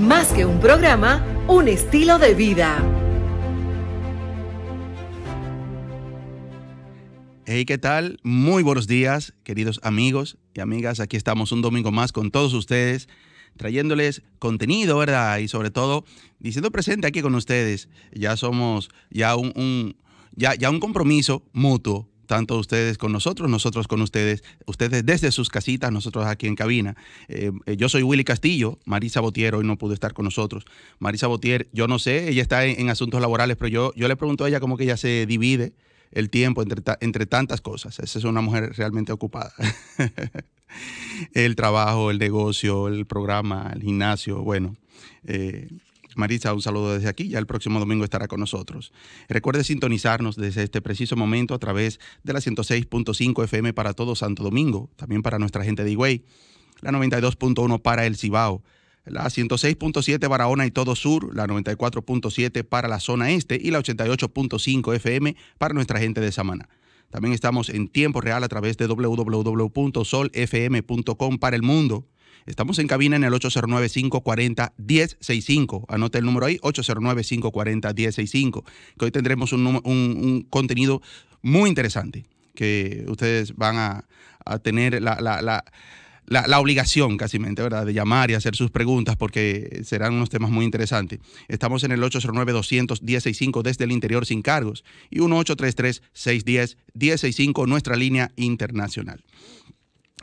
Más que un programa, un estilo de vida. Hey, ¿qué tal? Muy buenos días, queridos amigos y amigas. Aquí estamos un domingo más con todos ustedes, trayéndoles contenido, ¿verdad? Y sobre todo, diciendo presente aquí con ustedes. Ya somos, ya un, ya, ya un compromiso mutuo tanto ustedes con nosotros, nosotros con ustedes, ustedes desde sus casitas, nosotros aquí en cabina. Eh, eh, yo soy Willy Castillo, Marisa Botier hoy no pudo estar con nosotros. Marisa Botier, yo no sé, ella está en, asuntos laborales, pero yo, yo le pregunto a ella cómo que ella se divide el tiempo entre, entre tantas cosas. Esa es una mujer realmente ocupada. el trabajo, el negocio, el programa, el gimnasio, bueno. Eh, Maritza, un saludo desde aquí. Ya el próximo domingo estará con nosotros. Recuerde sintonizarnos desde este preciso momento a través de la 106.5 FM para todo Santo Domingo, también para nuestra gente de Higüey, la 92.1 para el Cibao, la 106.7 Barahona y todo sur, la 94.7 para la zona este y la 88.5 FM para nuestra gente de Samana. También estamos en tiempo real a través de www.solfm.com para el mundo Estamos en cabina en el 809-540-1065. Anote el número ahí, 809-540-1065, que hoy tendremos un, contenido muy interesante que ustedes van a, tener la, obligación casi, ¿verdad?, de llamar y hacer sus preguntas porque serán unos temas muy interesantes. Estamos en el 809-200-1065 desde el interior sin cargos y 1833 610 1065 nuestra línea internacional.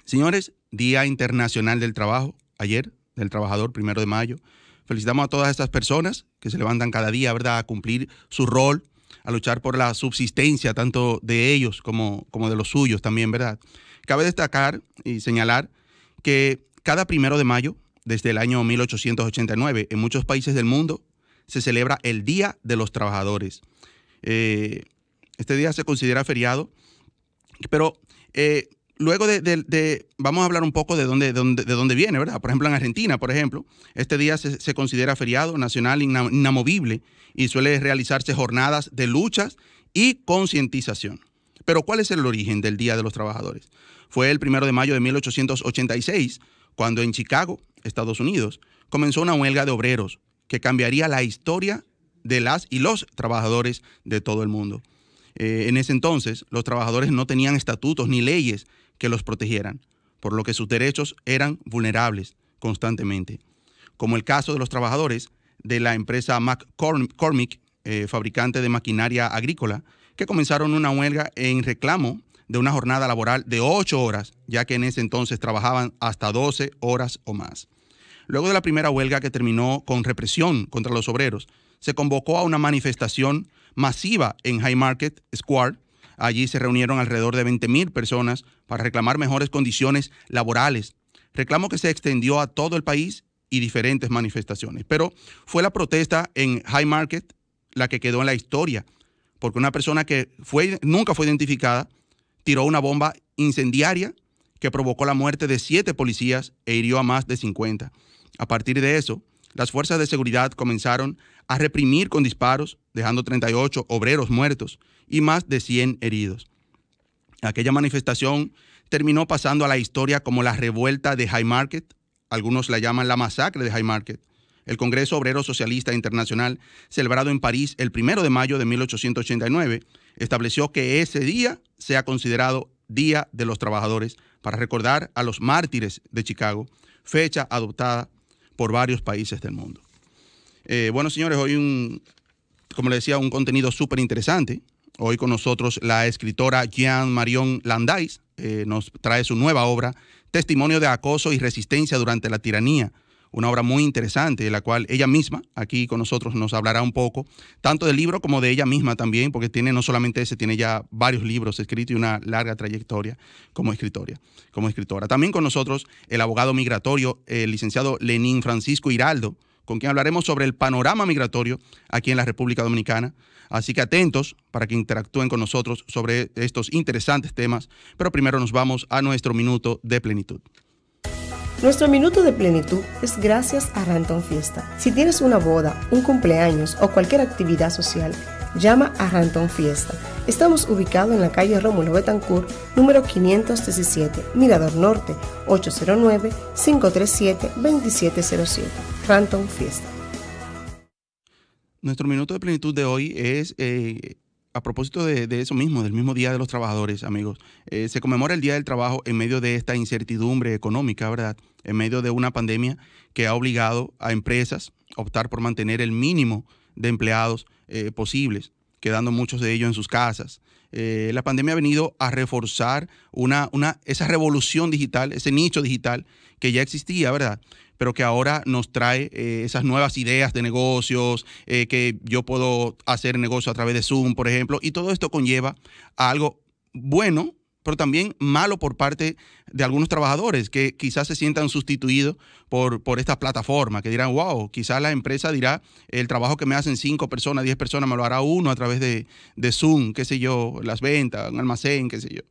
Señores, Día Internacional del Trabajo, ayer, del Trabajador, primero de mayo. Felicitamos a todas estas personas que se levantan cada día, ¿verdad?, a cumplir su rol, a luchar por la subsistencia tanto de ellos como, como de los suyos también, ¿verdad? Cabe destacar y señalar que cada primero de mayo, desde el año 1889, en muchos países del mundo, se celebra el Día de los Trabajadores. Eh, este día se considera feriado, pero eh, luego de, vamos a hablar un poco de dónde, viene, ¿verdad? Por ejemplo, en Argentina, por ejemplo, este día se, considera feriado nacional inamovible y suele realizarse jornadas de luchas y concientización. Pero ¿cuál es el origen del Día de los Trabajadores? Fue el primero de mayo de 1886, cuando en Chicago, Estados Unidos, comenzó una huelga de obreros que cambiaría la historia de las y los trabajadores de todo el mundo. Eh, en ese entonces, los trabajadores no tenían estatutos ni leyes que los protegieran, por lo que sus derechos eran vulnerables constantemente, como el caso de los trabajadores de la empresa McCormick, eh, fabricante de maquinaria agrícola, que comenzaron una huelga en reclamo de una jornada laboral de ocho horas, ya que en ese entonces trabajaban hasta 12 horas o más. Luego de la primera huelga que terminó con represión contra los obreros, se convocó a una manifestación masiva en High Market Square Allí se reunieron alrededor de 20.000 personas para reclamar mejores condiciones laborales, reclamo que se extendió a todo el país y diferentes manifestaciones. Pero fue la protesta en High Market la que quedó en la historia, porque una persona que fue, nunca fue identificada tiró una bomba incendiaria que provocó la muerte de siete policías e hirió a más de 50. A partir de eso, las fuerzas de seguridad comenzaron a reprimir con disparos, dejando 38 obreros muertos y más de 100 heridos. Aquella manifestación terminó pasando a la historia como la revuelta de High Market, algunos la llaman la masacre de High Market. El Congreso Obrero Socialista Internacional, celebrado en París el 1 de mayo de 1889, estableció que ese día sea considerado Día de los Trabajadores para recordar a los mártires de Chicago, fecha adoptada por varios países del mundo. Eh, bueno, señores, hoy un, como les decía, un contenido súper interesante. Hoy con nosotros la escritora Jean Marion Landais eh, nos trae su nueva obra, Testimonio de acoso y resistencia durante la tiranía, una obra muy interesante, de la cual ella misma aquí con nosotros nos hablará un poco, tanto del libro como de ella misma también, porque tiene no solamente ese, tiene ya varios libros escritos y una larga trayectoria como escritora. Como escritora. También con nosotros el abogado migratorio, el licenciado Lenín Francisco Hiraldo, con quien hablaremos sobre el panorama migratorio aquí en la República Dominicana. Así que atentos para que interactúen con nosotros sobre estos interesantes temas, pero primero nos vamos a nuestro minuto de plenitud. Nuestro minuto de plenitud es gracias a Ranton Fiesta. Si tienes una boda, un cumpleaños o cualquier actividad social, llama a Ranton Fiesta. Estamos ubicados en la calle Rómulo Betancourt, número 517, Mirador Norte, 809-537-2707. Ranton Fiesta. Nuestro minuto de plenitud de hoy es eh, a propósito de, eso mismo, del mismo Día de los Trabajadores, amigos. Eh, se conmemora el Día del Trabajo en medio de esta incertidumbre económica, ¿verdad? En medio de una pandemia que ha obligado a empresas a optar por mantener el mínimo de empleados eh, posibles, quedando muchos de ellos en sus casas. Eh, la pandemia ha venido a reforzar una, una, esa revolución digital, ese nicho digital que ya existía, ¿verdad? Pero que ahora nos trae eh, esas nuevas ideas de negocios, que yo puedo hacer negocio a través de Zoom, por ejemplo, y todo esto conlleva a algo bueno pero también malo por parte de algunos trabajadores que quizás se sientan sustituidos por, por esta plataforma, que dirán, wow, quizás la empresa dirá, el trabajo que me hacen cinco personas, diez personas, me lo hará uno a través de, de Zoom, qué sé yo, las ventas, un almacén, qué sé yo.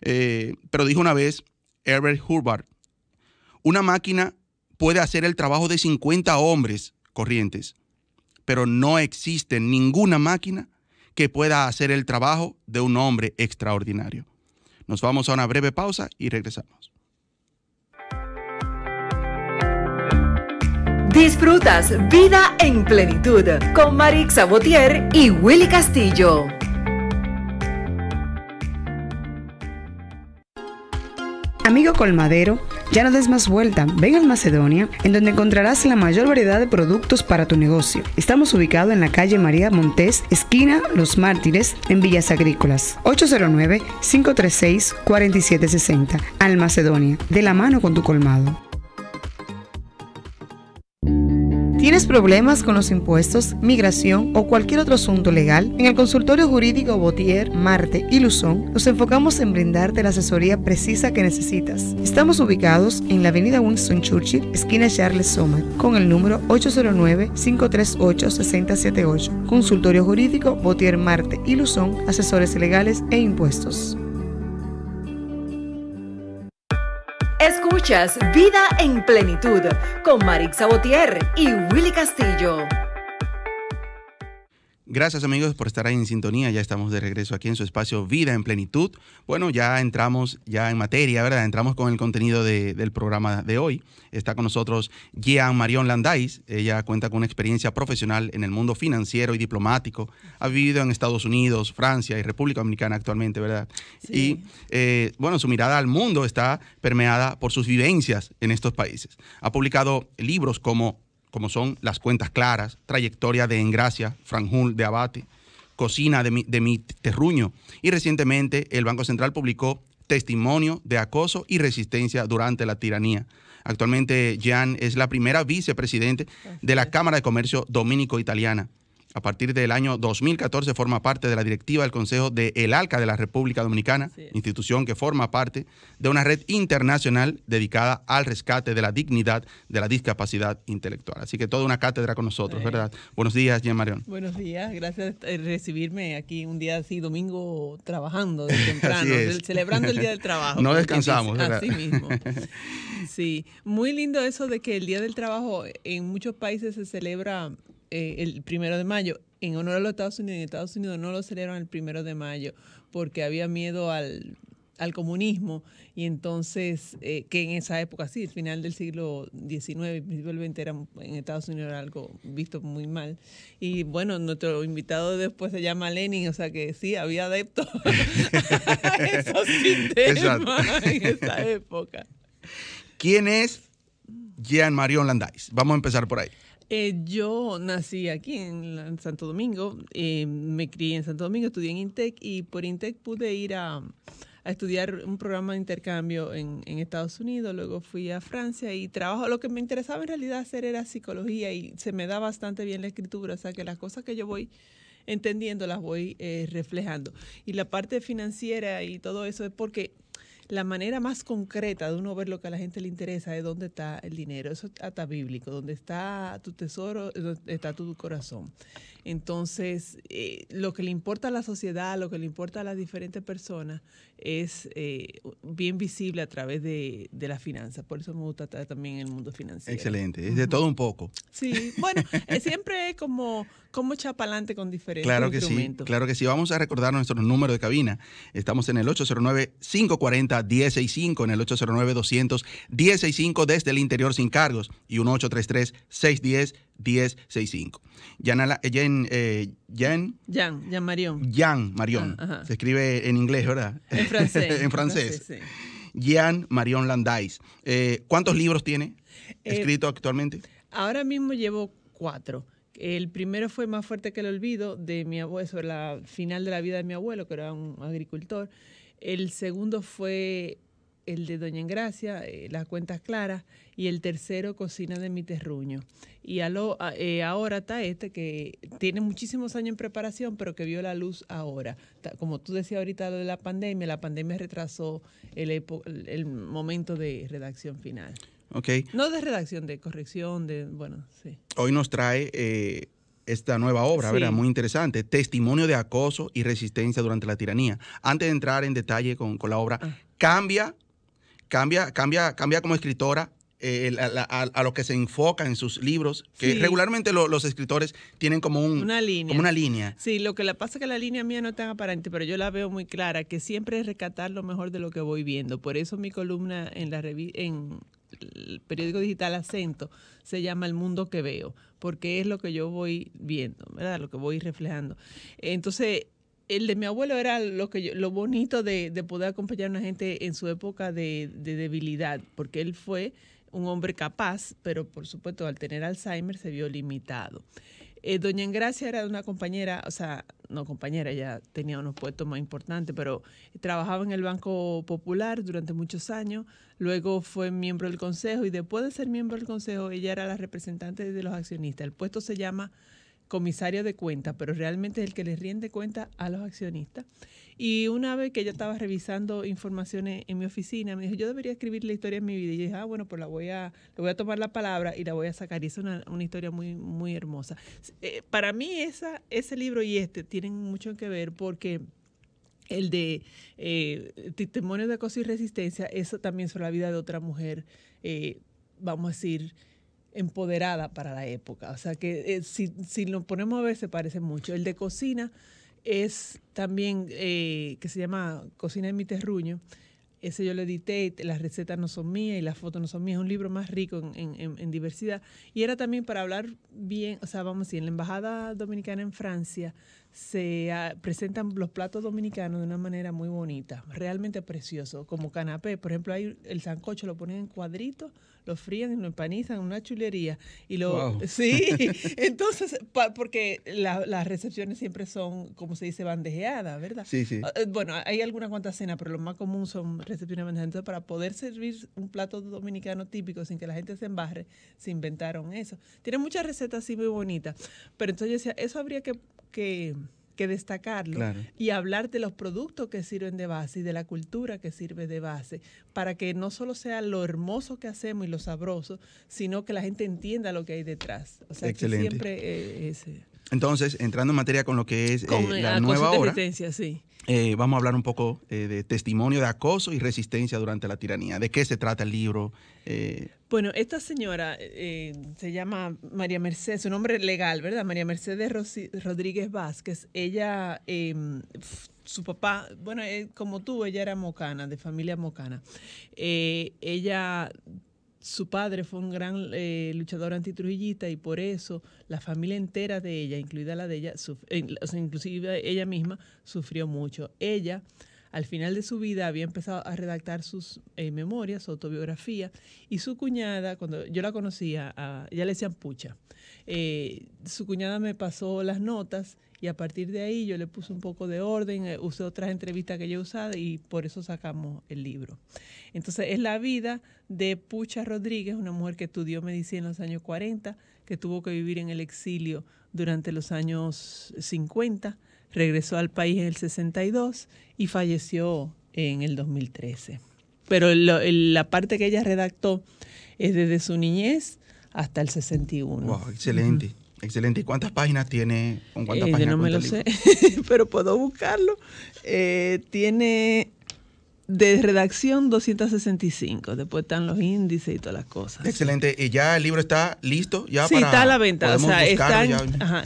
Eh, pero dijo una vez Herbert Hubbard, una máquina puede hacer el trabajo de 50 hombres corrientes, pero no existe ninguna máquina que pueda hacer el trabajo de un hombre extraordinario. Nos vamos a una breve pausa y regresamos. Disfrutas Vida en Plenitud con Marix Sabotier y Willy Castillo. Amigo colmadero, ya no des más vuelta, ven al Macedonia, en donde encontrarás la mayor variedad de productos para tu negocio. Estamos ubicados en la calle María Montés, esquina Los Mártires, en Villas Agrícolas. 809-536-4760. Al Macedonia, de la mano con tu colmado. ¿Tienes problemas con los impuestos, migración o cualquier otro asunto legal? En el consultorio jurídico Botier, Marte y Luzón nos enfocamos en brindarte la asesoría precisa que necesitas. Estamos ubicados en la avenida Winston Churchill, esquina Charles Soma, con el número 809-538-6078. Consultorio jurídico Botier, Marte y Luzón, asesores legales e impuestos. Vida en Plenitud con Marix Sabotier y Willy Castillo. Gracias amigos por estar ahí en sintonía. Ya estamos de regreso aquí en su espacio Vida en Plenitud. Bueno, ya entramos ya en materia, ¿verdad? Entramos con el contenido del programa de hoy. Está con nosotros Jean Marion Landais. Ella cuenta con una experiencia profesional en el mundo financiero y diplomático. Ha vivido en Estados Unidos, Francia y República Dominicana actualmente, ¿verdad? Y eh, bueno, su mirada al mundo está permeada por sus vivencias en estos países. Ha publicado libros como como son las cuentas claras, trayectoria de Engracia, Franjul de Abate, Cocina de mi, Terruño. Y recientemente el Banco Central publicó testimonio de acoso y resistencia durante la tiranía. Actualmente Jan es la primera vicepresidente de la Cámara de Comercio Dominico Italiana a partir del año 2014 forma parte de la directiva del Consejo de El Alca de la República Dominicana, institución que forma parte de una red internacional dedicada al rescate de la dignidad de la discapacidad intelectual. Así que toda una cátedra con nosotros, ¿verdad? Buenos días, Jean Marion. Buenos días, gracias por recibirme aquí un día así, domingo, trabajando de temprano, celebrando el Día del Trabajo. No descansamos, ¿verdad? Así mismo. Sí, muy lindo eso de que el Día del Trabajo en muchos países se celebra eh, el primero de mayo. En honor a los Estados Unidos, en Estados Unidos no lo celebraron el primero de mayo porque había miedo al, al comunismo y entonces eh, que en esa época sí, el final del siglo XIX y del era, en Estados Unidos era algo visto muy mal y bueno, nuestro invitado después se llama Lenin, o sea que sí, había adeptos a esos sistemas en esa época. ¿Quién es Jean Marion Landais? Vamos a empezar por ahí. Eh, yo nací aquí en, Santo Domingo, eh, me crié en Santo Domingo, estudié en INTEC y por INTEC pude ir a, estudiar un programa de intercambio en, en, Estados Unidos, luego fui a Francia y trabajo, lo que me interesaba en realidad hacer era psicología y se me da bastante bien la escritura, o sea que las cosas que yo voy entendiendo las voy eh, reflejando. Y la parte financiera y todo eso es porque la manera más concreta de uno ver lo que a la gente le interesa es dónde está el dinero. Eso está bíblico, dónde está tu tesoro, eh, está tu corazón. Entonces, eh, lo que le importa a la sociedad, lo que le importa a las diferentes personas, es eh, bien visible a través de, la finanza. Por eso me gusta estar también en el mundo financiero. Excelente, es de todo un poco. Sí, bueno, eh, siempre es como, como con diferentes claro que Sí, claro que sí, vamos a recordar nuestro número de cabina. Estamos en el 809-540-165, en el 809 200 desde el interior sin cargos y 1833 610 1065. 6, 5. eh, Jan, eh, Marion. Jan Marion. Ah, Se escribe en inglés, ¿verdad? En francés. en francés. Jan Marion Landais. Eh, ¿Cuántos libros tiene eh, escrito actualmente? Ahora mismo llevo cuatro. El primero fue Más fuerte que el olvido, de mi abuelo, sobre la final de la vida de mi abuelo, que era un agricultor. El segundo fue el de Doña Engracia, eh, Las Cuentas Claras, y el tercero, Cocina de mi Terruño. Y a eh, ahora está este que tiene muchísimos años en preparación, pero que vio la luz ahora. Como tú decías ahorita lo de la pandemia, la pandemia retrasó el, momento de redacción final. Okay. No de redacción, de corrección, de, bueno, sí. Hoy nos trae... Eh, esta nueva obra, ¿verdad? Muy interesante. Testimonio de acoso y resistencia durante la tiranía. Antes de entrar en detalle con, la obra, ah. cambia cambia, cambia, cambia como escritora, eh, a, lo que se enfoca en sus libros, que regularmente los escritores tienen como, una línea. Sí, lo que la pasa es que la línea mía no es tan aparente, pero yo la veo muy clara, que siempre es rescatar lo mejor de lo que voy viendo. Por eso mi columna en la en el periódico digital Acento se llama El Mundo que Veo, porque es lo que yo voy viendo, ¿verdad? Lo que voy reflejando. Entonces, el de mi abuelo era lo que lo bonito de, de, poder acompañar a una gente en su época de, debilidad, porque él fue un hombre capaz, pero por supuesto al tener Alzheimer se vio limitado. Eh, doña Engracia era una compañera, o sea, no compañera, ya tenía unos puestos más importantes, pero trabajaba en el Banco Popular durante muchos años, luego fue miembro del Consejo y después de ser miembro del Consejo ella era la representante de los accionistas. El puesto se llama comisario de cuenta, pero realmente es el que les rinde cuenta a los accionistas. Y una vez que yo estaba revisando informaciones en mi oficina, me dijo, yo debería escribir la historia de mi vida. Y yo dije, ah, bueno, pues la voy a, le voy a tomar la palabra y la voy a sacar. Y es una, historia muy, muy hermosa. Eh, para mí esa, ese libro y este tienen mucho que ver porque el de eh, Testimonio de Acoso y Resistencia, eso también sobre la vida de otra mujer, eh, vamos a decir, empoderada para la época. O sea que eh, si, si lo ponemos a ver se parece mucho. El de cocina es también, eh, que se llama Cocina de mi terruño. Ese yo lo edité, las recetas no son mías y las fotos no son mías. Es un libro más rico en, en diversidad. Y era también para hablar bien, o sea, vamos a decir, en la Embajada Dominicana en Francia se ah, presentan los platos dominicanos de una manera muy bonita, realmente precioso, como canapé. Por ejemplo, hay el sancocho lo ponen en cuadritos, lo frían, lo empanizan, una chulería. Y lo, Sí, entonces, porque las recepciones siempre son, como se dice, bandejeadas, ¿verdad? Sí, sí. Ah, eh, bueno, hay algunas cuantas cenas, pero lo más común son recepciones Entonces, para poder servir un plato dominicano típico sin que la gente se embarre, se inventaron eso. Tiene muchas recetas así muy bonitas. Pero entonces yo decía, eso habría que, que que destacarlo y hablar de los productos que sirven de base y de la cultura que sirve de base, para que no solo sea lo hermoso que hacemos y lo sabroso, sino que la gente entienda lo que hay detrás. O sea, Que siempre eh, entonces, entrando en materia con lo que es eh, la, nueva hora, eh, vamos a hablar un poco eh, de testimonio de acoso y resistencia durante la tiranía. ¿De qué se trata el libro? Bueno, esta señora se llama María Mercedes, su nombre legal, ¿verdad? María Mercedes Rodríguez Vázquez. Ella, em, su papá, bueno, como tú, ella era mocana, de familia mocana. ella su padre fue un gran eh, luchador antitrujillista y por eso la familia entera de ella, incluida la de ella, eh, inclusive ella misma, sufrió mucho. Ella, al final de su vida, había empezado a redactar sus eh, memorias, su autobiografía, y su cuñada, cuando yo la conocía, ah, ya le decían pucha, su cuñada me pasó las notas y a partir de ahí yo le puse un poco de orden, eh, usé otras entrevistas que yo usado y por eso sacamos el libro. Entonces es la vida de Pucha Rodríguez, una mujer que estudió medicina en los años 40, que tuvo que vivir en el exilio durante los años 50, regresó al país en el 62 y falleció en el 2013. Pero la parte que ella redactó es desde su niñez hasta el 61. Wow, excelente. Excelente. ¿Y cuántas páginas tiene? ¿Con cuántas eh, páginas yo no me lo sé, pero puedo buscarlo. Eh, tiene de redacción 265. Después están los índices y todas las cosas. Excelente. ¿Y ya el libro está listo? Ya sí, está a la venta. está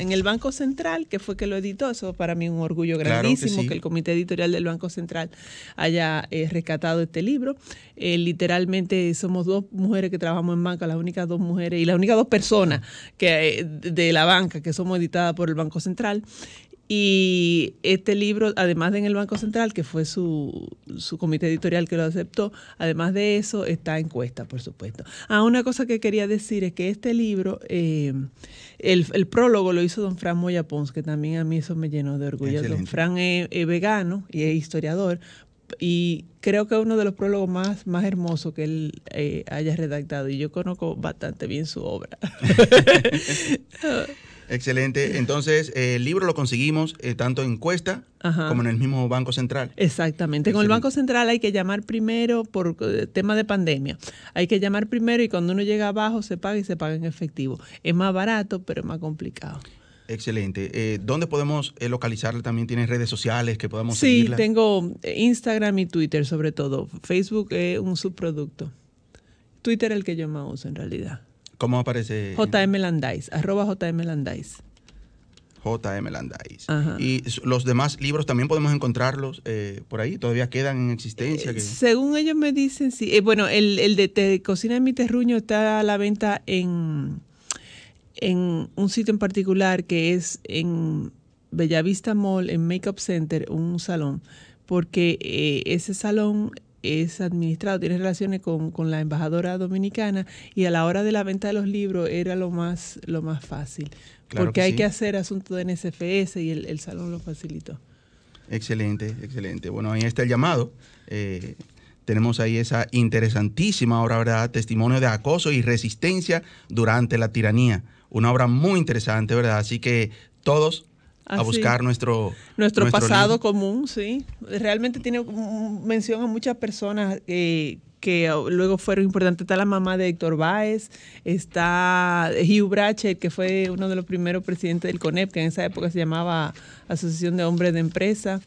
en, el Banco Central, que fue que lo editó. Eso para mí un orgullo grandísimo que, el Comité Editorial del Banco Central haya eh, rescatado este libro. Eh, literalmente somos dos mujeres que trabajamos en banca, las únicas dos mujeres y las únicas dos personas que, eh, de la banca que somos editadas por el Banco Central. Y este libro, además de en el Banco Central, que fue su, su comité editorial que lo aceptó, además de eso está en cuesta, por supuesto. Ah, una cosa que quería decir es que este libro, eh, el, prólogo lo hizo don Fran Moya que también a mí eso me llenó de orgullo. Don Fran es, vegano y es historiador, y creo que es uno de los prólogos más, más hermosos que él eh, haya redactado y yo conozco bastante bien su obra. Excelente. Entonces, eh, el libro lo conseguimos eh, tanto en Cuesta como en el mismo Banco Central. Exactamente. Con el Banco Central hay que llamar primero por eh, tema de pandemia. Hay que llamar primero y cuando uno llega abajo se paga y se paga en efectivo. Es más barato, pero es más complicado. Excelente. Eh, ¿Dónde podemos localizarlo? ¿También tienes redes sociales que podamos Sí, tengo Instagram y Twitter sobre todo. Facebook es un subproducto. Twitter es el que yo más uso en realidad. ¿Cómo aparece? JM Landais, arroba JM Landais. JM Landais. Y los demás libros también podemos encontrarlos eh, por ahí, todavía quedan en existencia. Eh, según ellos me dicen, sí. Eh, bueno, el, de Cocina de mi terruño está a la venta en, en un sitio en particular que es en Bellavista Mall, en Makeup Center, un salón, porque ese salón es administrado, tiene relaciones con, la embajadora dominicana y a la hora de la venta de los libros era lo más, lo más fácil. porque hay que hacer asunto de NSFS y el, salón lo facilitó. Excelente, excelente. Bueno, ahí está el llamado. Eh, tenemos ahí esa interesantísima obra, ¿verdad? Testimonio de acoso y resistencia durante la tiranía. Una obra muy interesante, ¿verdad? Así que todos a buscar nuestro, nuestro, pasado común, sí. Realmente tiene mención a muchas personas eh, que luego fueron importantes. Está la mamá de Héctor Báez, está Hugh Brache, que fue uno de los primeros presidentes del CONEP, que en esa época se llamaba Asociación de Hombres de Empresa.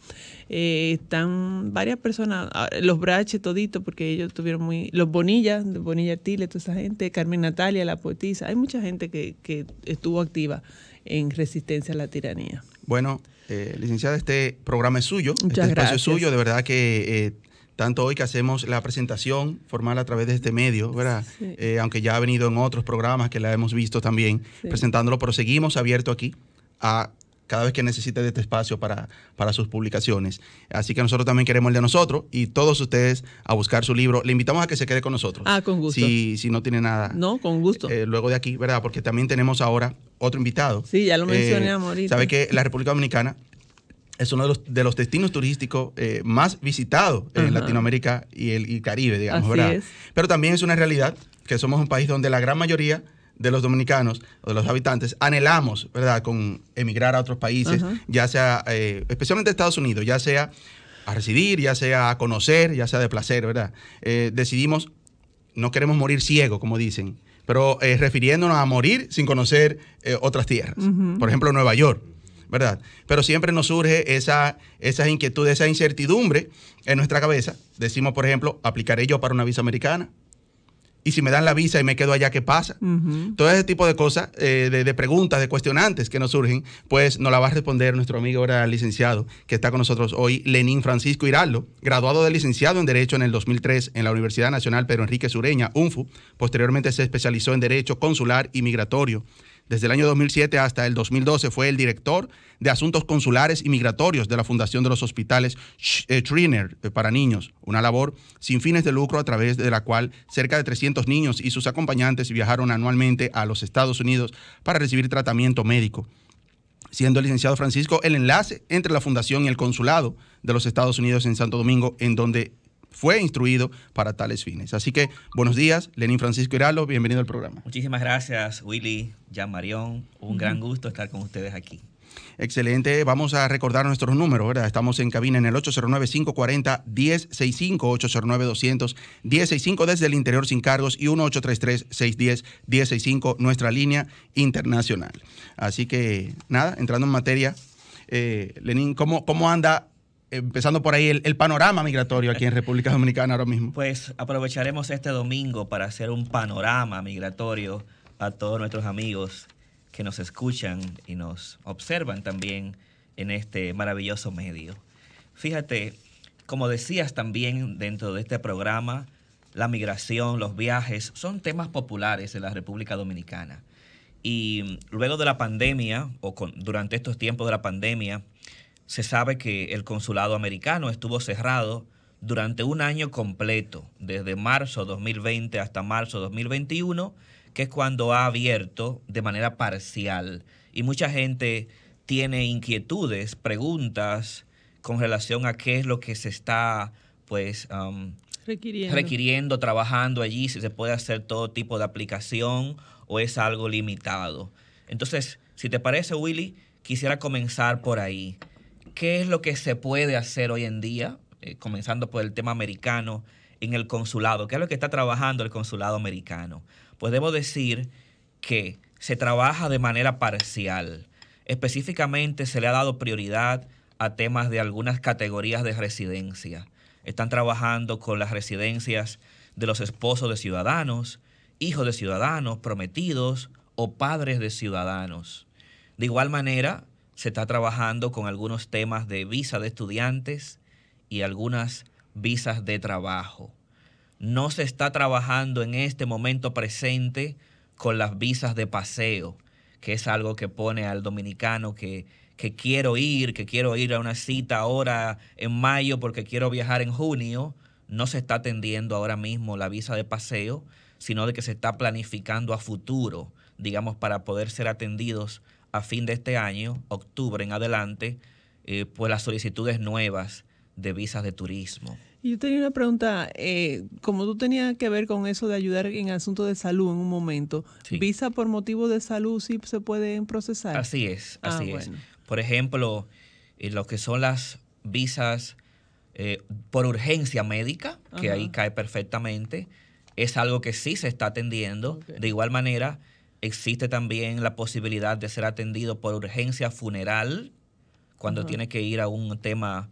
Eh, están varias personas, ah, los Brache todito, porque ellos tuvieron muy... Los Bonilla, Bonilla Tiles, toda esa gente, Carmen Natalia, la poetisa. Hay mucha gente que, que estuvo activa en resistencia a la tiranía. Bueno, eh, licenciada, este programa es suyo, este espacio es suyo, de verdad que eh, tanto hoy que hacemos la presentación formal a través de este medio, ¿verdad? Eh, aunque ya ha venido en otros programas que la hemos visto también presentándolo, pero seguimos abierto aquí a cada vez que necesite de este espacio para, para sus publicaciones. Así que nosotros también queremos el de nosotros y todos ustedes a buscar su libro. Le invitamos a que se quede con nosotros. Ah, con gusto. Si, no tiene nada. No, con gusto. Eh, luego de aquí, ¿verdad? Porque también tenemos ahora otro invitado. Sí, ya lo eh, mencioné, amorita. Sabe que la República Dominicana es uno de los, de los destinos turísticos eh, más visitados en Latinoamérica y el Caribe, digamos, ¿verdad? Pero también es una realidad que somos un país donde la gran mayoría de los dominicanos o de los habitantes anhelamos, ¿verdad?, con emigrar a otros países, ya sea, eh, especialmente Estados Unidos, ya sea a residir, ya sea a conocer, ya sea de placer, ¿verdad? Eh, decidimos, no queremos morir ciego, como dicen, pero eh, refiriéndonos a morir sin conocer otras tierras, por ejemplo, Nueva York. ¿verdad? Pero siempre nos surge esa, esa inquietud, esa incertidumbre en nuestra cabeza. Decimos, por ejemplo, ¿aplicaré yo para una visa americana? y si me dan la visa y me quedo allá, ¿qué pasa? Todo ese tipo de cosas, eh, de, preguntas, de cuestionantes que nos surgen, pues nos la va a responder nuestro amigo ahora licenciado que está con nosotros hoy, Lenín Francisco Hiraldo, graduado de licenciado en Derecho en el 2003 en la Universidad Nacional Pedro Enrique Sureña, UNFU. Posteriormente se especializó en Derecho Consular y Migratorio desde el año 2007 hasta el 2012 fue el director de Asuntos Consulares y Migratorios de la Fundación de los Hospitales Triner eh, eh, para Niños, una labor sin fines de lucro a través de la cual cerca de 300 niños y sus acompañantes viajaron anualmente a los Estados Unidos para recibir tratamiento médico siendo el licenciado Francisco el enlace entre la Fundación y el Consulado de los Estados Unidos en Santo Domingo, en donde fue instruido para tales fines. Así que buenos días, Lenín Francisco Iralo, bienvenido al programa. Muchísimas gracias, Willy, Jan Marión, un gran gusto estar con ustedes aquí. Excelente. Vamos a recordar nuestros números, ¿verdad? Estamos en cabina en el 809-540-1065, 809-200-1065 desde el interior sin cargos y 1833-610-1065, nuestra línea internacional. Así que, nada, entrando en materia, eh, Lenín, ¿cómo, ¿cómo anda empezando por ahí el, panorama migratorio aquí en República Dominicana ahora mismo. Pues aprovecharemos este domingo para hacer un panorama migratorio a todos nuestros amigos que nos escuchan y nos observan también en este maravilloso medio. Fíjate, como decías también dentro de este programa, la migración, los viajes son temas populares en la República Dominicana. Y luego de la pandemia, o con, durante estos tiempos de la pandemia, se sabe que el consulado americano estuvo cerrado durante un año completo, desde marzo 2020 hasta marzo 2021, que es cuando ha abierto de manera parcial. Y mucha gente tiene inquietudes, preguntas con relación a qué es lo que se está pues um, requiriendo, trabajando allí, si se puede hacer todo tipo de aplicación o es algo limitado. Entonces, si te parece, Willy, quisiera comenzar por ahí qué es lo que se puede hacer hoy en día, eh, comenzando por el tema americano, en el consulado. ¿Qué es lo que está trabajando el consulado americano? Pues debo decir que se trabaja de manera parcial. Específicamente se le ha dado prioridad a temas de algunas categorías de residencia. Están trabajando con las residencias de los esposos de ciudadanos, hijos de ciudadanos, prometidos o padres de ciudadanos. De igual manera, se está trabajando con algunos temas de visa de estudiantes y algunas visas de trabajo. No se está trabajando en este momento presente con las visas de paseo, que es algo que pone al dominicano que, que quiero ir, que quiero ir a una cita ahora en mayo porque quiero viajar en junio. No se está atendiendo ahora mismo la visa de paseo, sino de que se está planificando a futuro, digamos, para poder ser atendidos a fin de este año, octubre en adelante, eh, pues las solicitudes nuevas de visas de turismo. Yo tenía una pregunta, eh, como tú tenías que ver con eso de ayudar en asuntos de salud en un momento, ¿visa por motivo de salud sí se pueden procesar? Así es, ah, así es. Por ejemplo, lo que son las visas eh, por urgencia médica, que ahí cae perfectamente, es algo que sí se está atendiendo. De igual manera, Existe también la posibilidad de ser atendido por urgencia funeral cuando tiene que ir a un tema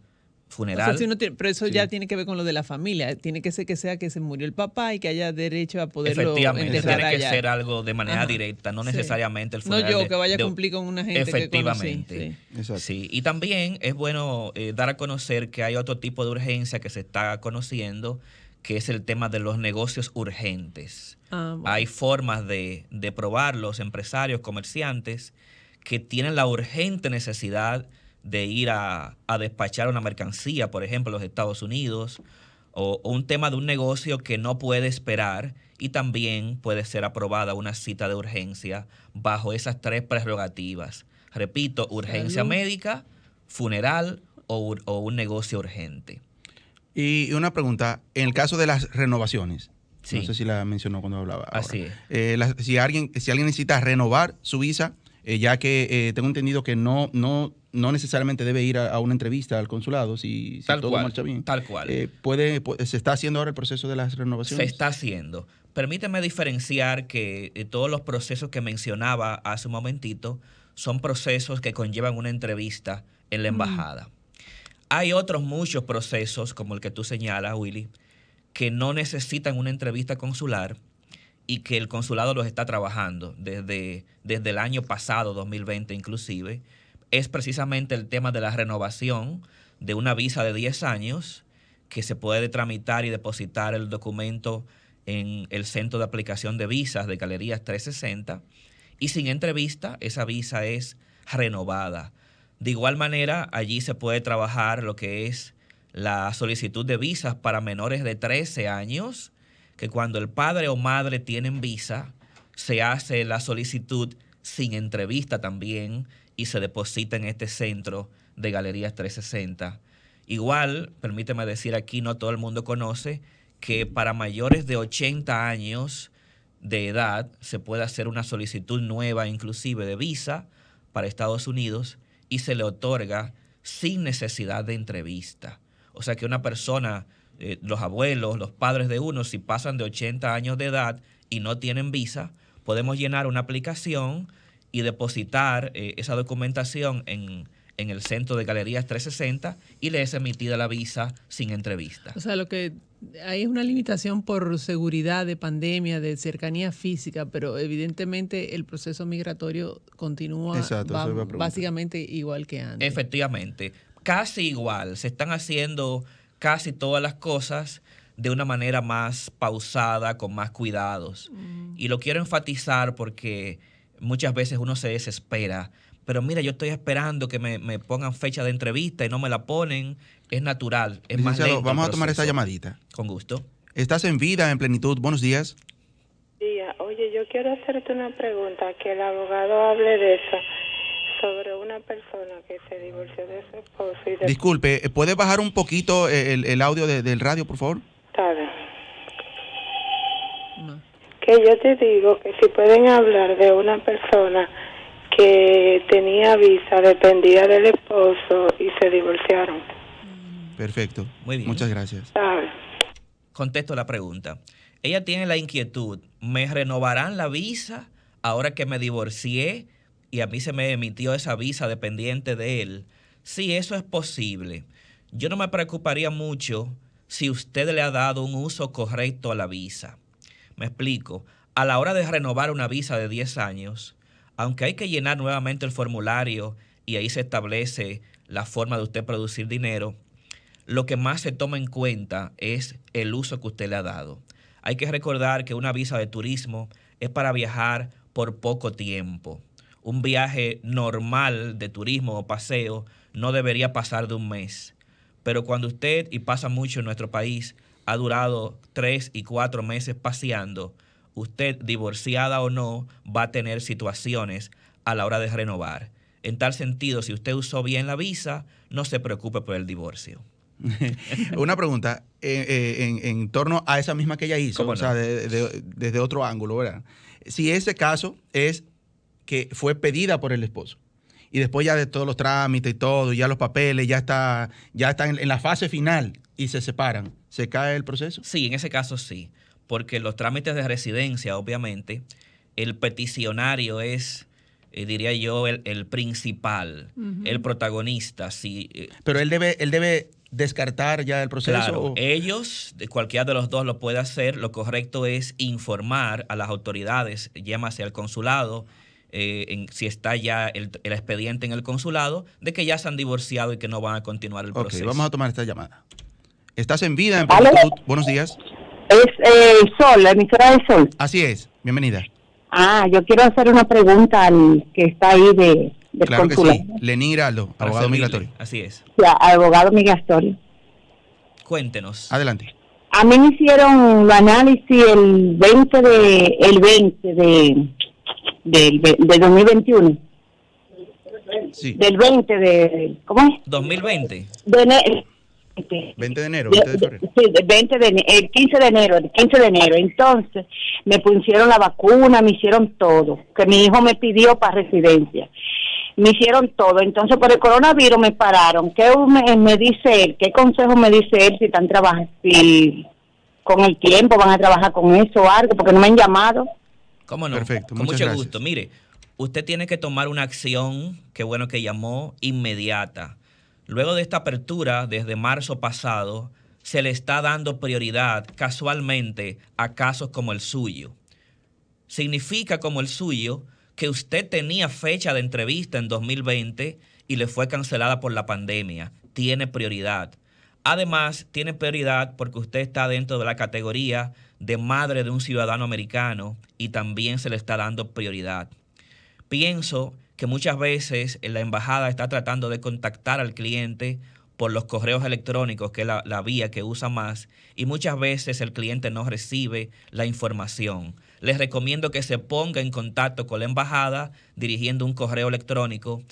funeral. pero eso ya tiene que ver con lo de la familia. Tiene que ser que sea que se murió el papá y que haya derecho a poder Efectivamente, tiene que ser algo de manera directa, no necesariamente el funeral. No yo, que vaya a cumplir con una agencia Efectivamente. Que sí. Y también es bueno eh, dar a conocer que hay otro tipo de urgencia que se está conociendo que es el tema de los negocios urgentes. Ah, Hay formas de, de probar los empresarios, comerciantes, que tienen la urgente necesidad de ir a, despachar una mercancía, por ejemplo, en los Estados Unidos, o, un tema de un negocio que no puede esperar y también puede ser aprobada una cita de urgencia bajo esas tres prerrogativas. Repito, urgencia médica, funeral o un negocio urgente. Y una pregunta, en el caso de las renovaciones, no sé si la mencionó cuando hablaba. Así eh, si, alguien, si alguien necesita renovar su visa, eh, ya que eh, tengo entendido que no, no, no necesariamente debe ir a, una entrevista al consulado si, todo marcha bien. Tal cual. puede, ¿Se está haciendo ahora el proceso de las renovaciones? Se está haciendo. Permíteme diferenciar que todos los procesos que mencionaba hace un momentito son procesos que conllevan una entrevista en la mm. embajada. Hay otros muchos procesos, como el que tú señalas, Willy, que no necesitan una entrevista consular y que el consulado los está trabajando desde, desde el año pasado, 2020 inclusive, es precisamente el tema de la renovación de una visa de 10 años que se puede tramitar y depositar el documento en el centro de aplicación de visas de Galerías 360 y sin entrevista esa visa es renovada. De igual manera, allí se puede trabajar lo que es la solicitud de visas para menores de 13 años, que cuando el padre o madre tienen visa, se hace la solicitud sin entrevista también y se deposita en este centro de Galerías 360. Igual, permíteme decir aquí, no todo el mundo conoce que para mayores de 80 años de edad se puede hacer una solicitud nueva, inclusive de visa para Estados Unidos, y se le otorga sin necesidad de entrevista. O sea que una persona, eh, los abuelos, los padres de uno, si pasan de 80 años de edad y no tienen visa, podemos llenar una aplicación y depositar eh, esa documentación en, en el centro de Galerías 360 y le es emitida la visa sin entrevista. O sea, lo que hay una limitación por seguridad de pandemia, de cercanía física, pero evidentemente el proceso migratorio continúa básicamente igual que antes. Efectivamente, casi igual, se están haciendo casi todas las cosas de una manera más pausada, con más cuidados. Mm. Y lo quiero enfatizar porque muchas veces uno se desespera pero mira, yo estoy esperando que me, me, pongan fecha de entrevista y no me la ponen, es natural. Es más vamos a tomar esta llamadita. Con gusto. Estás en vida, en plenitud. Buenos días. Día. Oye, yo quiero hacerte una pregunta, que el abogado hable de eso, sobre una persona que se divorció de su esposo. Disculpe, eh, ¿puede bajar un poquito eh, el, audio del radio, por favor? Está Que yo te digo que si pueden hablar de una persona que tenía visa, dependía del esposo y se divorciaron. Perfecto. Muy bien. Muchas gracias. Contesto la pregunta. Ella tiene la inquietud, ¿me renovarán la visa ahora que me divorcié y a mí se me emitió esa visa dependiente de él? Sí, eso es posible. Yo no me preocuparía mucho si usted le ha dado un uso correcto a la visa. Me explico. A la hora de renovar una visa de 10 años, aunque hay que llenar nuevamente el formulario y ahí se establece la forma de usted producir dinero, lo que más se toma en cuenta es el uso que usted le ha dado. Hay que recordar que una visa de turismo es para viajar por poco tiempo. Un viaje normal de turismo o paseo no debería pasar de un mes. Pero cuando usted, y pasa mucho en nuestro país, ha durado tres y cuatro meses paseando, usted, divorciada o no, va a tener situaciones a la hora de renovar. En tal sentido, si usted usó bien la visa, no se preocupe por el divorcio. Una pregunta eh, eh, en, torno a esa misma que ella hizo, o sea, desde otro ángulo, ¿verdad? Si ese caso es que fue pedida por el esposo y después ya de todos los trámites y todo, ya los papeles, ya está, ya está en, la fase final y se separan, ¿se cae el proceso? Sí, en ese caso sí, porque los trámites de residencia, obviamente, el peticionario es... Eh, diría yo, el, principal, el protagonista. sí Pero él debe, él debe descartar ya el proceso? Claro, ellos, cualquiera de los dos lo puede hacer. Lo correcto es informar a las autoridades, llámase al consulado, eh, en, si está ya el, expediente en el consulado, de que ya se han divorciado y que no van a continuar el proceso. Vamos a tomar esta llamada. Estás en vida en Buenos días. Es eh, Sol, la emisora de Sol. Así es, bienvenida. Ah, yo quiero hacer una pregunta al que está ahí de claro Que sí. Lenín Hiraldo, abogado migratorio. Así es. abogado migratorio. Cuéntenos. Adelante. A mí me hicieron el análisis el 20 de el 20 de del de 2021. Sí. Del 20 de ¿cómo es? 2020. 20 de enero, 20 de Sí, el 15 de enero, el 15 de enero. Entonces, me pusieron la vacuna, me hicieron todo, que mi hijo me pidió para residencia me hicieron todo. Entonces, por el coronavirus me pararon. ¿Qué me, dice él? ¿Qué consejo me dice él si están trabajando? Si con el tiempo van a trabajar con eso o algo, porque no me han llamado. ¿Cómo no? Perfecto, con mucho gusto. Mire, usted tiene que tomar una acción, que bueno que llamó, inmediata. Luego de esta apertura, desde marzo pasado, se le está dando prioridad casualmente a casos como el suyo. Significa como el suyo que usted tenía fecha de entrevista en 2020 y le fue cancelada por la pandemia. Tiene prioridad. Además, tiene prioridad porque usted está dentro de la categoría de madre de un ciudadano americano y también se le está dando prioridad. Pienso que muchas veces la embajada está tratando de contactar al cliente por los correos electrónicos, que es la, la vía que usa más, y muchas veces el cliente no recibe la información les recomiendo que se ponga en contacto con la embajada dirigiendo un correo electrónico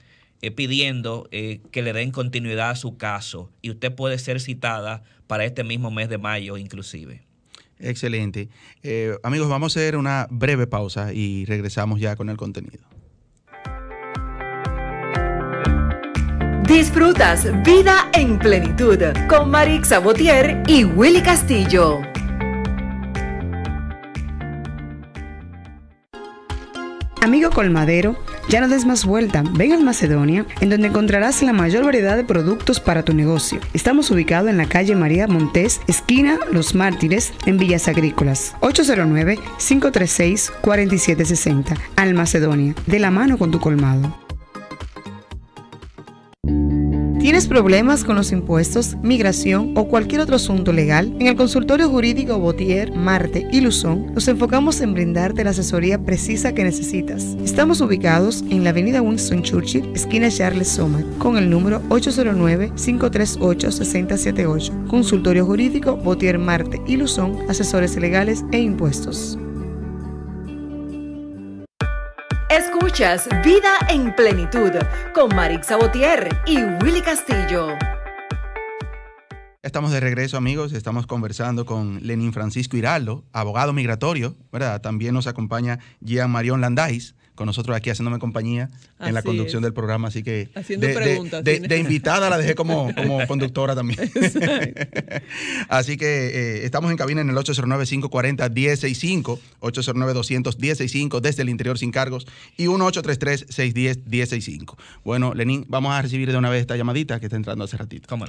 eh, pidiendo eh, que le den continuidad a su caso y usted puede ser citada para este mismo mes de mayo inclusive. Excelente. Eh, amigos, vamos a hacer una breve pausa y regresamos ya con el contenido. Disfrutas Vida en Plenitud con Marix Sabotier y Willy Castillo. Amigo colmadero, ya no des más vuelta, ven al Macedonia, en donde encontrarás la mayor variedad de productos para tu negocio. Estamos ubicados en la calle María Montés, esquina Los Mártires, en Villas Agrícolas. 809-536-4760. Al Macedonia, de la mano con tu colmado. ¿Tienes problemas con los impuestos, migración o cualquier otro asunto legal? En el consultorio jurídico Botier, Marte y Luzón nos enfocamos en brindarte la asesoría precisa que necesitas. Estamos ubicados en la avenida Winston Churchill, esquina Charles Sommer, con el número 809-538-6078. Consultorio jurídico Botier, Marte y Luzón, asesores legales e impuestos. Vida en Plenitud con Marix Sabotier y Willy Castillo. Estamos de regreso, amigos. Estamos conversando con Lenín Francisco Hiraldo, abogado migratorio, ¿verdad? También nos acompaña Gian Marión Landais nosotros aquí haciéndome compañía en la conducción del programa. Así que de, invitada la dejé como, como conductora también. Así que eh, estamos en cabina en el 809 540 165 809 200 desde el interior sin cargos y 1833 610 cinco Bueno, Lenín, vamos a recibir de una vez esta llamadita que está entrando hace ratito. ¿Cómo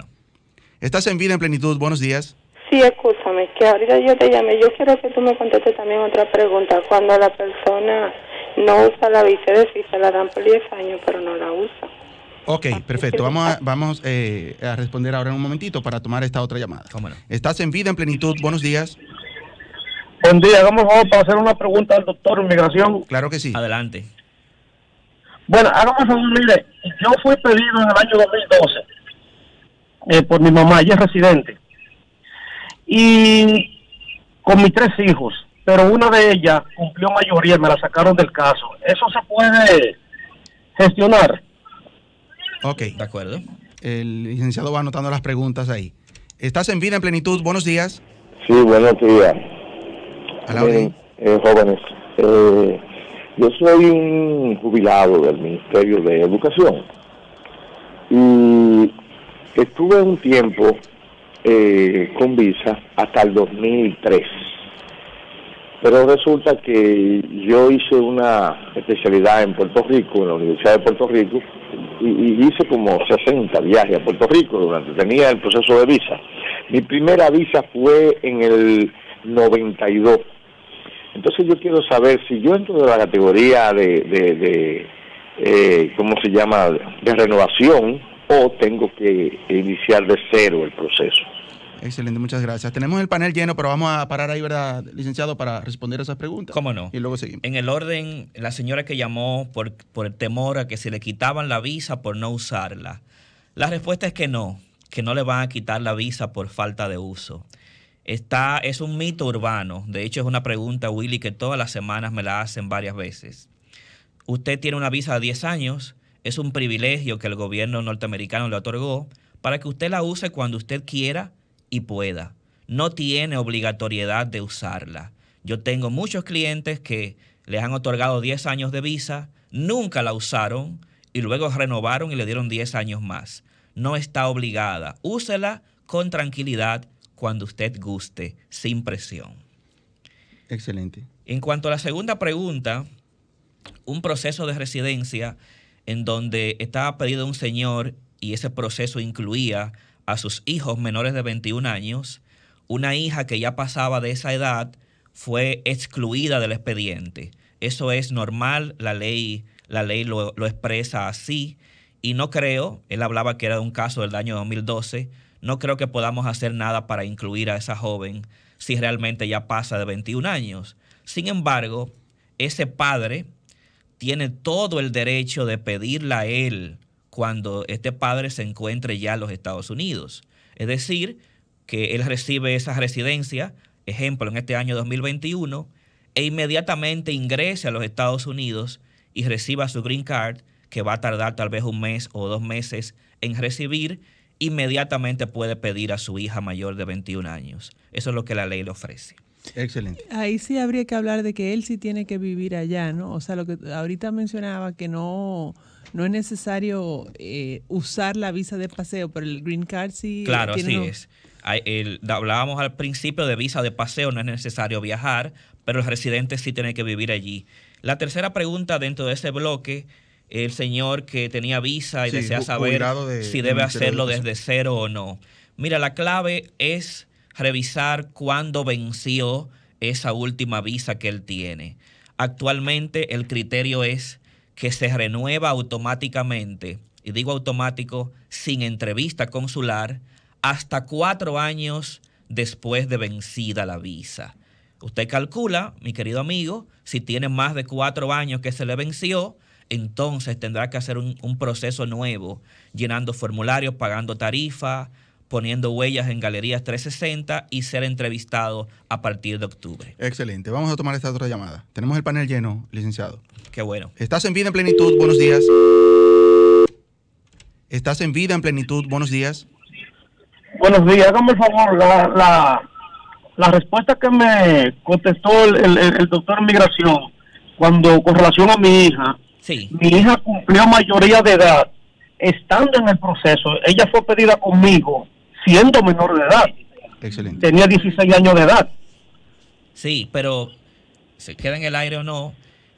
Estás en vida en plenitud. Buenos días. Sí, escúchame, que ahorita yo te llamé. Yo quiero que tú me contestes también otra pregunta. Cuando la persona no usa la visa de se la dan por 10 años, pero no la usa. Ok, perfecto. Vamos, a, vamos eh, a responder ahora en un momentito para tomar esta otra llamada. Estás en vida, en plenitud. Buenos días. Buen día. Vamos a hacer una pregunta al doctor inmigración migración. Claro que sí. Adelante. Bueno, hagamos un mire. Yo fui pedido en el año 2012 eh, por mi mamá, ella es residente. Y con mis tres hijos pero una de ellas cumplió mayoría, y me la sacaron del caso. Eso se puede gestionar. Ok, de acuerdo. El licenciado va anotando las preguntas ahí. Estás en vida en plenitud, buenos días. Sí, buenos días. A eh, eh, jóvenes, eh, yo soy un jubilado del Ministerio de Educación y estuve un tiempo eh, con visa hasta el 2003 pero resulta que yo hice una especialidad en Puerto Rico, en la Universidad de Puerto Rico, y, hice como 60 viajes a Puerto Rico durante, tenía el proceso de visa. Mi primera visa fue en el 92. Entonces yo quiero saber si yo entro de la categoría de, eh, ¿cómo se llama?, de renovación, o tengo que iniciar de cero el proceso. Excelente, muchas gracias. Tenemos el panel lleno, pero vamos a parar ahí, ¿verdad, licenciado, para responder a esas preguntas? ¿Cómo no? Y luego seguimos. En el orden, la señora que llamó por, por el temor a que se le quitaban la visa por no usarla. La respuesta es que no, que no le van a quitar la visa por falta de uso. Está, es un mito urbano. De hecho, es una pregunta, Willy, que todas las semanas me la hacen varias veces. Usted tiene una visa de 10 años, es un privilegio que el gobierno norteamericano le otorgó para que usted la use cuando usted quiera y pueda. No tiene obligatoriedad de usarla. Yo tengo muchos clientes que les han otorgado 10 años de visa, nunca la usaron y luego renovaron y le dieron 10 años más. No está obligada. Úsela con tranquilidad cuando usted guste, sin presión. Excelente. En cuanto a la segunda pregunta, un proceso de residencia en donde estaba pedido un señor y ese proceso incluía a sus hijos menores de 21 años, una hija que ya pasaba de esa edad fue excluida del expediente. Eso es normal, la ley, la ley lo, expresa así y no creo, él hablaba que era de un caso del año 2012, no creo que podamos hacer nada para incluir a esa joven si realmente ya pasa de 21 años. Sin embargo, ese padre tiene todo el derecho de pedirle a él cuando este padre se encuentre ya en los Estados Unidos. Es decir, que él recibe esa residencia, ejemplo, en este año 2021, e inmediatamente ingrese a los Estados Unidos y reciba su green card, que va a tardar tal vez un mes o dos meses en recibir, inmediatamente puede pedir a su hija mayor de 21 años. Eso es lo que la ley le ofrece. Excelente. Ahí sí habría que hablar de que él sí tiene que vivir allá, ¿no? O sea, lo que ahorita mencionaba, que no, no es necesario eh, usar la visa de paseo, pero el green card sí. Claro, así es. hablábamos al principio de visa de paseo, no es necesario viajar, pero el residente sí tiene que vivir allí. La tercera pregunta dentro de ese bloque, el señor que tenía visa y desea saber si debe hacerlo desde cero o no. Mira, la clave es revisar cuándo venció esa última visa que él tiene. Actualmente el criterio es que se renueva automáticamente, y digo automático, sin entrevista consular, hasta cuatro años después de vencida la visa. Usted calcula, mi querido amigo, si tiene más de cuatro años que se le venció, entonces tendrá que hacer un, proceso nuevo, llenando formularios, pagando tarifas, poniendo huellas en Galerías 360 y ser entrevistado a partir de octubre. Excelente, vamos a tomar esta otra llamada. Tenemos el panel lleno, licenciado. Qué bueno. Estás en vida en plenitud, buenos días. Estás en vida en plenitud, buenos días. Buenos días, hágame el favor, la, la, respuesta que me contestó el, doctor migración cuando con relación a mi hija, sí. mi hija cumplió mayoría de edad estando en el proceso. Ella fue pedida conmigo siendo menor de edad. Excelente. Tenía 16 años de edad. Sí, pero se queda en el aire o no,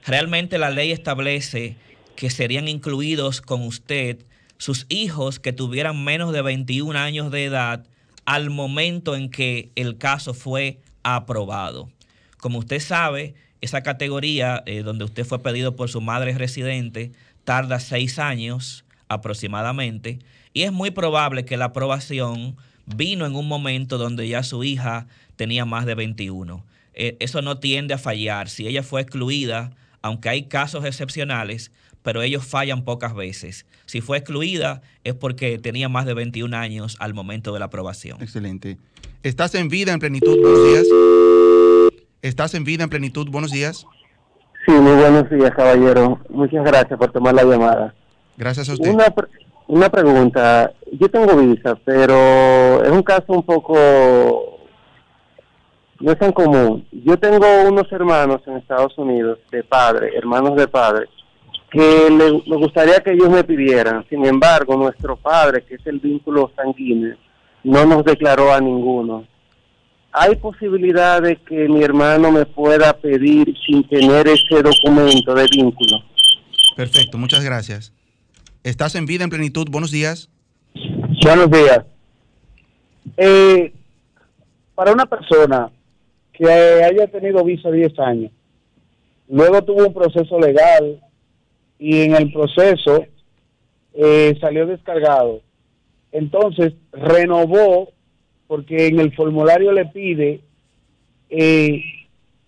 realmente la ley establece que serían incluidos con usted sus hijos que tuvieran menos de 21 años de edad al momento en que el caso fue aprobado. Como usted sabe, esa categoría eh, donde usted fue pedido por su madre residente tarda seis años aproximadamente, y es muy probable que la aprobación vino en un momento donde ya su hija tenía más de 21. Eh, eso no tiende a fallar. Si ella fue excluida, aunque hay casos excepcionales, pero ellos fallan pocas veces. Si fue excluida es porque tenía más de 21 años al momento de la aprobación. Excelente. ¿Estás en vida en plenitud? Buenos días. ¿Estás en vida en plenitud? Buenos días. Sí, muy buenos días, caballero. Muchas gracias por tomar la llamada. Gracias a usted. Una, pregunta. Yo tengo visa, pero es un caso un poco no es tan común. Yo tengo unos hermanos en Estados Unidos de padre, hermanos de padre, que le, me gustaría que ellos me pidieran. Sin embargo, nuestro padre, que es el vínculo sanguíneo, no nos declaró a ninguno. ¿Hay posibilidad de que mi hermano me pueda pedir sin tener ese documento de vínculo? Perfecto, muchas gracias. Estás en vida en plenitud. Buenos días. Buenos días. Eh, para una persona que haya tenido visa 10 años, luego tuvo un proceso legal y en el proceso eh, salió descargado. Entonces renovó porque en el formulario le pide, eh,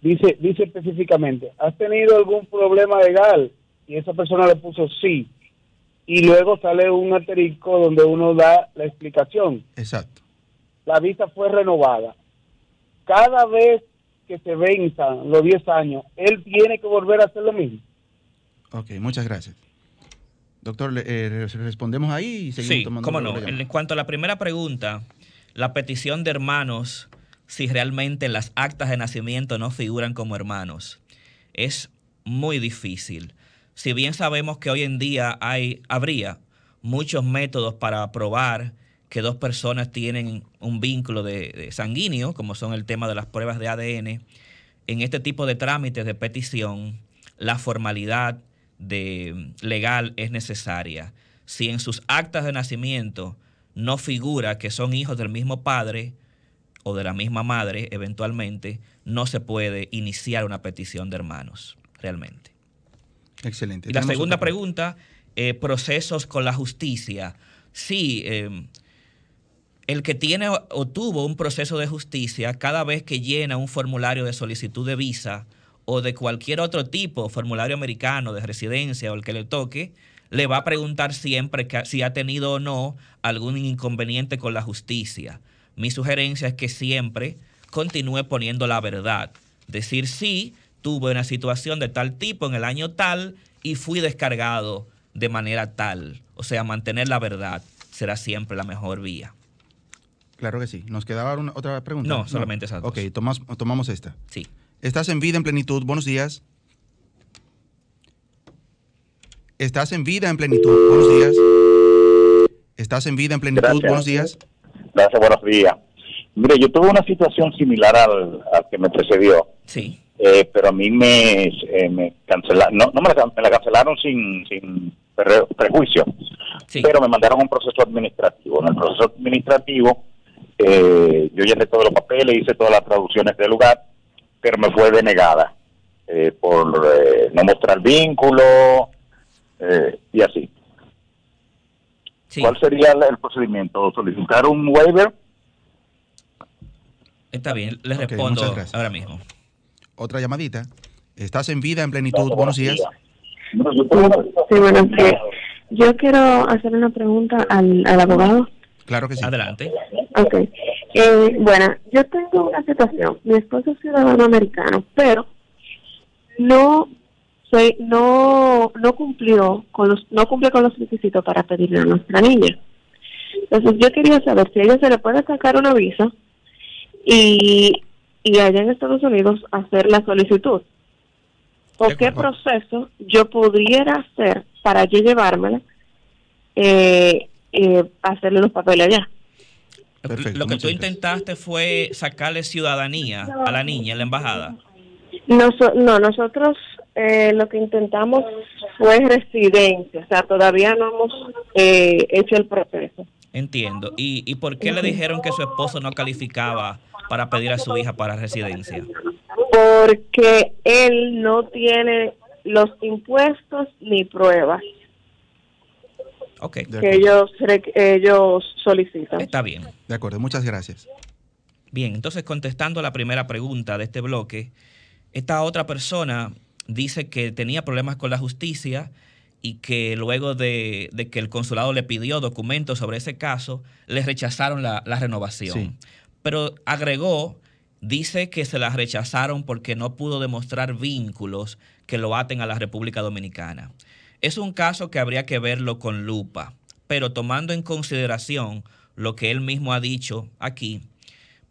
dice, dice específicamente, ¿has tenido algún problema legal? Y esa persona le puso sí y luego sale un aterisco donde uno da la explicación. Exacto. La visa fue renovada. Cada vez que se venzan los 10 años, él tiene que volver a hacer lo mismo. Ok, muchas gracias. Doctor, eh, respondemos ahí sí, cómo no. En cuanto a la primera pregunta, la petición de hermanos, si realmente las actas de nacimiento no figuran como hermanos, es muy difícil si bien sabemos que hoy en día hay, habría muchos métodos para probar que dos personas tienen un vínculo de, sanguíneo, como son el tema de las pruebas de ADN, en este tipo de trámites de petición, la formalidad de, legal es necesaria. Si en sus actas de nacimiento no figura que son hijos del mismo padre o de la misma madre, eventualmente, no se puede iniciar una petición de hermanos, realmente. Excelente. la segunda pregunta, eh, procesos con la justicia. Sí, em, el que tiene o tuvo un proceso de justicia, cada vez que llena un formulario de solicitud de visa o de cualquier otro tipo, formulario americano, de residencia o el que le toque, le va a preguntar siempre si ha tenido o no algún inconveniente con la justicia. Mi sugerencia es que siempre continúe poniendo la verdad. Decir sí, estuve una situación de tal tipo en el año tal y fui descargado de manera tal. O sea, mantener la verdad será siempre la mejor vía. Claro que sí. ¿Nos quedaba una, otra pregunta? No, solamente esa. Ok, tomamos esta. Sí. Estás en vida en plenitud. Buenos días. Estás en vida en plenitud. Buenos días. Estás en vida en plenitud. Buenos días. Gracias, buenos días. Mire, yo tuve una situación similar al, al que me precedió. Sí. Eh, pero a mí me, eh, me cancelaron, no, no me, la, cancelaron sin, sin prejuicio, pero me mandaron a un proceso administrativo. En el proceso administrativo eh, yo llené todos los papeles, hice todas las traducciones del lugar, pero me fue denegada por no mostrar vínculo y así. ¿Cuál sería el procedimiento? ¿Solicitar un waiver? Está bien, le respondo ahora mismo. Otra llamadita. Estás en vida, en plenitud. Buenos días. Sí, Yo quiero hacer una pregunta al, abogado. Claro que sí. Adelante. Ok. Eh, bueno, yo tengo una situación. Mi esposo es ciudadano americano, pero no soy, no no cumplió con los no cumplió con los requisitos para pedirle a nuestra niña. Entonces yo quería saber si a ella se le puede sacar una visa y, y allá en Estados Unidos hacer la solicitud. ¿O qué proceso yo pudiera hacer para yo llevármela, eh, eh hacerle los papeles allá? lo que tú intentaste fue sacarle ciudadanía a la niña en la embajada. no, nosotros eh, lo que intentamos fue residencia, o sea, todavía no hemos eh, hecho el proceso. Entiendo. ¿Y, ¿Y por qué le dijeron que su esposo no calificaba para pedir a su hija para residencia? Porque él no tiene los impuestos ni pruebas. Okay. Que ellos, ellos solicitan. Está bien. De acuerdo, muchas gracias. Bien, entonces contestando la primera pregunta de este bloque, esta otra persona dice que tenía problemas con la justicia y que luego de, que el consulado le pidió documentos sobre ese caso, le rechazaron la, la renovación. Sí pero agregó, dice que se las rechazaron porque no pudo demostrar vínculos que lo aten a la República Dominicana. Es un caso que habría que verlo con lupa, pero tomando en consideración lo que él mismo ha dicho aquí,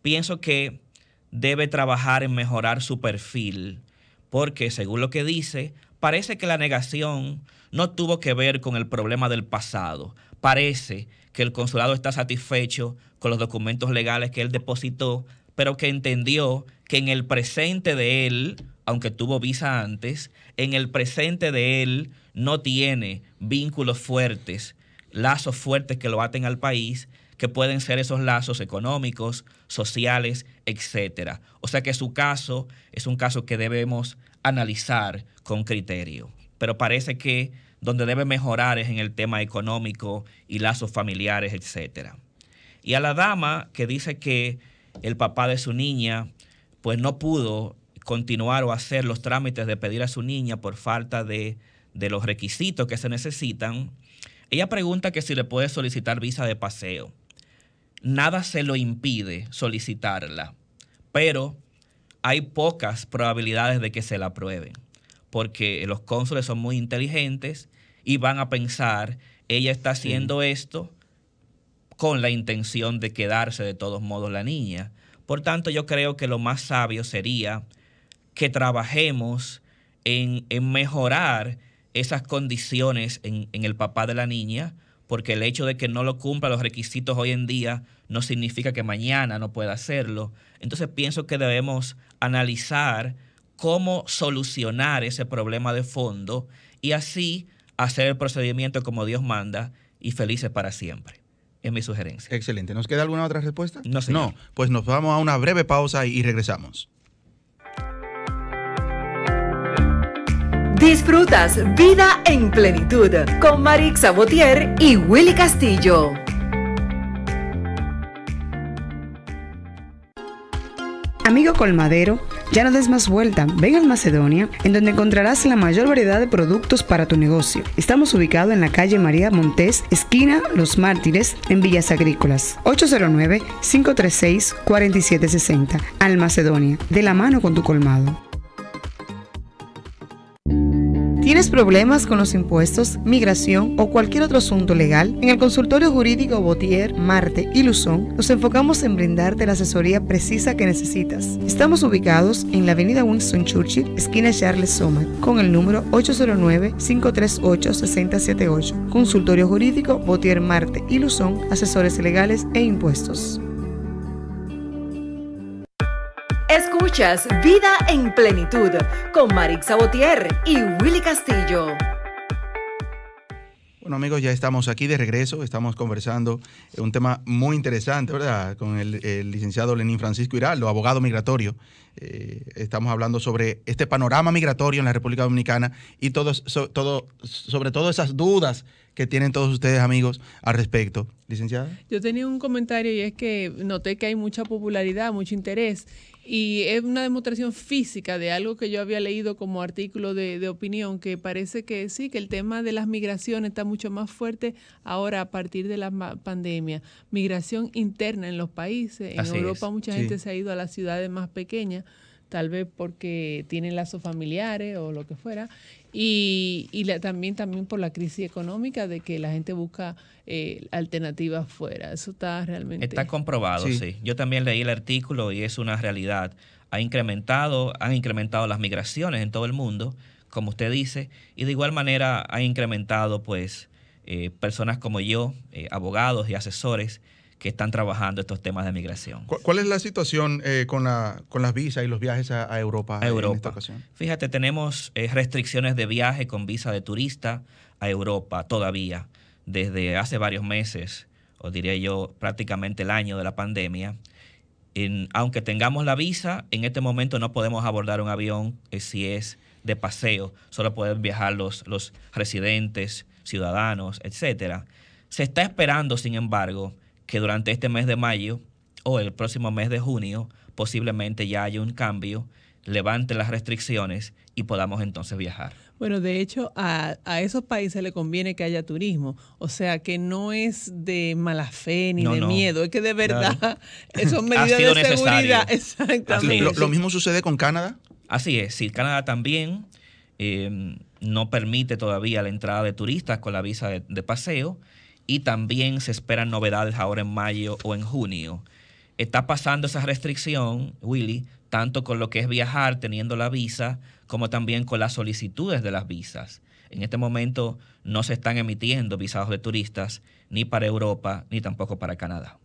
pienso que debe trabajar en mejorar su perfil, porque según lo que dice, parece que la negación no tuvo que ver con el problema del pasado. Parece que el consulado está satisfecho los documentos legales que él depositó, pero que entendió que en el presente de él, aunque tuvo visa antes, en el presente de él no tiene vínculos fuertes, lazos fuertes que lo aten al país, que pueden ser esos lazos económicos, sociales, etcétera. O sea que su caso es un caso que debemos analizar con criterio. Pero parece que donde debe mejorar es en el tema económico y lazos familiares, etcétera. Y a la dama que dice que el papá de su niña pues no pudo continuar o hacer los trámites de pedir a su niña por falta de, los requisitos que se necesitan, ella pregunta que si le puede solicitar visa de paseo. Nada se lo impide solicitarla, pero hay pocas probabilidades de que se la aprueben, porque los cónsules son muy inteligentes y van a pensar, ella está haciendo esto con la intención de quedarse de todos modos la niña. Por tanto, yo creo que lo más sabio sería que trabajemos en, mejorar esas condiciones en, el papá de la niña, porque el hecho de que no lo cumpla los requisitos hoy en día no significa que mañana no pueda hacerlo. Entonces pienso que debemos analizar cómo solucionar ese problema de fondo y así hacer el procedimiento como Dios manda y felices para siempre es mi sugerencia. Excelente. ¿Nos queda alguna otra respuesta? No, señor. No, pues nos vamos a una breve pausa y regresamos. Disfrutas Vida en Plenitud con Marix Sabotier y Willy Castillo. Amigo colmadero, ya no des más vuelta, ven al Macedonia, en donde encontrarás la mayor variedad de productos para tu negocio. Estamos ubicados en la calle María Montés, esquina Los Mártires, en Villas Agrícolas. 809-536-4760. Al Macedonia, de la mano con tu colmado. ¿Tienes problemas con los impuestos, migración o cualquier otro asunto legal? En el consultorio jurídico Botier, Marte y Luzón nos enfocamos en brindarte la asesoría precisa que necesitas. Estamos ubicados en la avenida Winston Churchill, esquina Charles Soma, con el número 809-538-6078. Consultorio jurídico Botier, Marte y Luzón, asesores legales e impuestos. Vida en Plenitud con Marix Sabotier y Willy Castillo. Bueno amigos, ya estamos aquí de regreso, estamos conversando eh, un tema muy interesante, ¿verdad? Con el, licenciado Lenín Francisco Hiraldo, abogado migratorio. Eh, estamos hablando sobre este panorama migratorio en la República Dominicana y todo, todo, sobre todo esas dudas que tienen todos ustedes amigos al respecto. Licenciada. Yo tenía un comentario y es que noté que hay mucha popularidad, mucho interés y es una demostración física de algo que yo había leído como artículo de, opinión, que parece que sí, que el tema de las migraciones está mucho más fuerte ahora a partir de la pandemia. Migración interna en los países. En Europa mucha gente se ha ido a las ciudades más pequeñas tal vez porque tienen lazos familiares o lo que fuera, y, también, también por la crisis económica de que la gente busca eh, alternativas fuera. Eso está realmente... Está comprobado, sí. Yo también leí el artículo y es una realidad. Ha incrementado, han incrementado las migraciones en todo el mundo, como usted dice, y de igual manera ha incrementado pues eh, personas como yo, eh, abogados y asesores, que están trabajando estos temas de migración. ¿Cuál es la situación eh, con, las visas y los viajes a, Europa, Europa. en esta ocasión? Fíjate, tenemos eh, restricciones de viaje con visa de turista a Europa todavía, desde hace varios meses, o diría yo prácticamente el año de la pandemia. aunque tengamos la visa, en este momento no podemos abordar un avión eh, si es de paseo, solo pueden viajar los, los residentes, ciudadanos, etcétera. Se está esperando, sin embargo, que durante este mes de mayo o el próximo mes de junio posiblemente ya haya un cambio, levante las restricciones y podamos entonces viajar. Bueno, de hecho, a, esos países le conviene que haya turismo. O sea, que no es de mala fe ni de miedo, es que de verdad esos son medidas de seguridad. Exactamente. Lo, mismo sucede con Canadá. Así es, Si Canadá también eh, no permite todavía la entrada de turistas con la visa de paseo y también se esperan novedades ahora en mayo o en junio. Está pasando esa restricción, Willy, tanto con lo que es viajar teniendo la visa, como también con las solicitudes de las visas. En este momento no se están emitiendo visados de turistas ni para Europa ni tampoco para Canadá.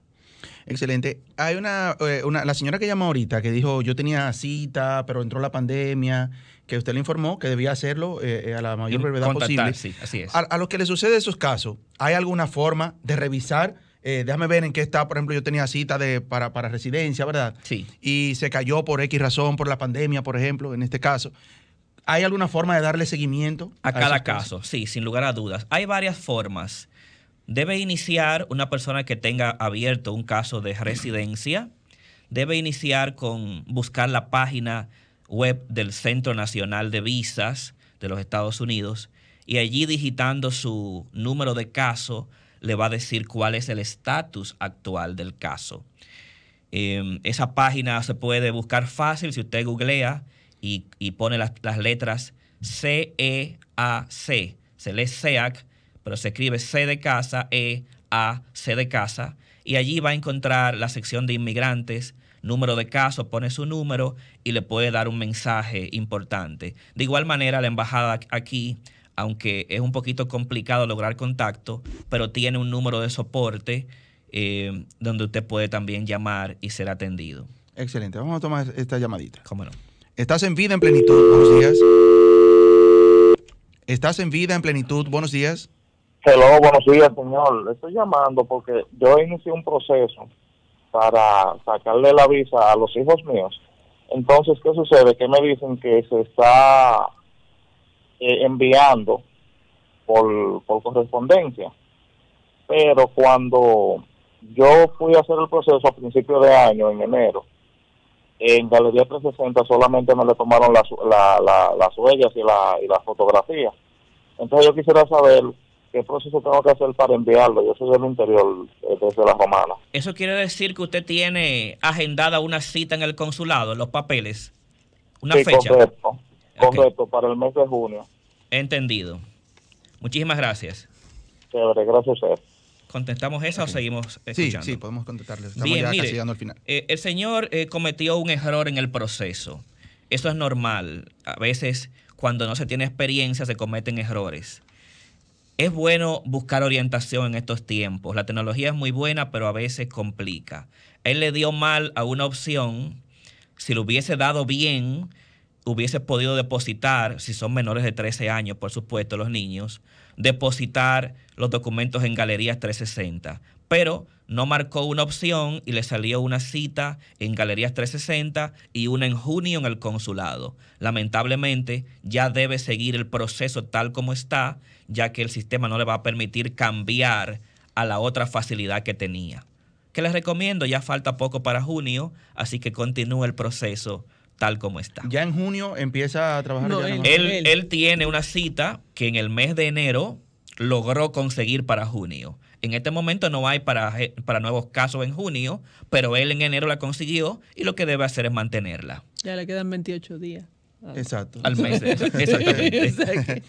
Excelente. Hay una, eh, una, la señora que llamó ahorita que dijo, yo tenía cita, pero entró la pandemia, que usted le informó que debía hacerlo eh, eh, a la mayor brevedad posible. Sí, así es. A, los que le sucede esos casos, ¿hay alguna forma de revisar? déjame ver en qué está, por ejemplo, yo tenía cita de, para, para residencia, ¿verdad? Sí. Y se cayó por X razón, por la pandemia, por ejemplo, en este caso. ¿Hay alguna forma de darle seguimiento? a cada caso, sí, sin lugar a dudas. Hay varias formas. Debe iniciar una persona que tenga abierto un caso de residencia. Debe iniciar con buscar la página web del Centro Nacional de Visas de los Estados Unidos y allí digitando su número de caso le va a decir cuál es el estatus actual del caso. Em, esa página se puede buscar fácil si usted googlea y, pone las, las letras c e se lee CEAC, pero se escribe C de casa, E, A, C de casa, y allí va a encontrar la sección de inmigrantes, número de casos, pone su número y le puede dar un mensaje importante. De igual manera, la embajada aquí, aunque es un poquito complicado lograr contacto, pero tiene un número de soporte eh, donde usted puede también llamar y ser atendido. Excelente, vamos a tomar esta llamadita. ¿Cómo no? Estás en vida en plenitud, buenos días. Estás en vida en plenitud, buenos días. Hello, buenos días, señor. Le estoy llamando porque yo inicié un proceso para sacarle la visa a los hijos míos. Entonces, ¿qué sucede? Que me dicen que se está eh, enviando por, correspondencia. Pero cuando yo fui a hacer el proceso a principio de año, en enero, en Galería 360 solamente me le tomaron las, huellas y, la, y Entonces yo quisiera saber ¿Qué proceso tengo que hacer para enviarlo? Yo soy del interior, eh, desde la romana. ¿Eso quiere decir que usted tiene agendada una cita en el consulado, los papeles? ¿Una fecha? Correcto, correcto para el mes de junio. Entendido. Muchísimas gracias. Chévere, gracias a usted. ¿Contestamos esa o seguimos escuchando? Sí, sí, podemos contestarles. Bien, eh, el señor eh, cometió un error en el proceso. Eso es normal. A veces, cuando no se tiene experiencia, se cometen errores. Es bueno buscar orientación en estos tiempos. La tecnología es muy buena, pero a veces complica. Él le dio mal a una opción. Si lo hubiese dado bien, hubiese podido depositar, si son menores de 13 años, por supuesto, los niños, depositar los documentos en Galerías 360. Pero no marcó una opción y le salió una cita en Galerías 360 y una en junio en el consulado. Lamentablemente ya debe seguir el proceso tal como está, ya que el sistema no le va a permitir cambiar a la otra facilidad que tenía. Que les recomiendo, ya falta poco para junio, así que continúe el proceso tal como está. Ya en junio empieza a trabajar. él tiene una cita que en el mes de enero logró conseguir para junio. En este momento no hay para, nuevos casos en junio, pero él en enero la consiguió y lo que debe hacer es mantenerla. Ya le quedan 28 días. Exacto. Al mes. Exactamente.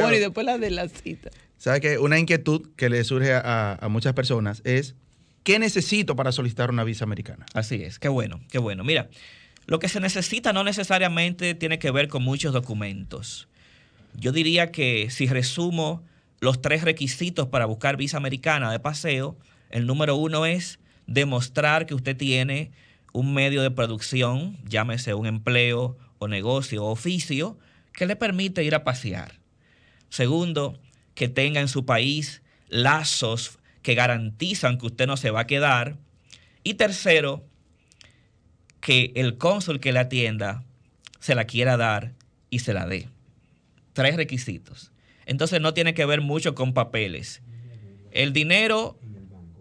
bueno, y después la de la cita. ¿Sabes que Una inquietud que le surge a muchas personas es, ¿qué necesito para solicitar una visa americana? Así es, qué bueno, qué bueno. Mira, lo que se necesita no necesariamente tiene que ver con muchos documentos. Yo diría que si resumo los tres requisitos para buscar visa americana de paseo. El número uno es demostrar que usted tiene un medio de producción, llámese un empleo o negocio o oficio, que le permite ir a pasear. Segundo, que tenga en su país lazos que garantizan que usted no se va a quedar. Y tercero, que el cónsul que le atienda se la quiera dar y se la dé. Tres requisitos. Entonces no tiene que ver mucho con papeles. El dinero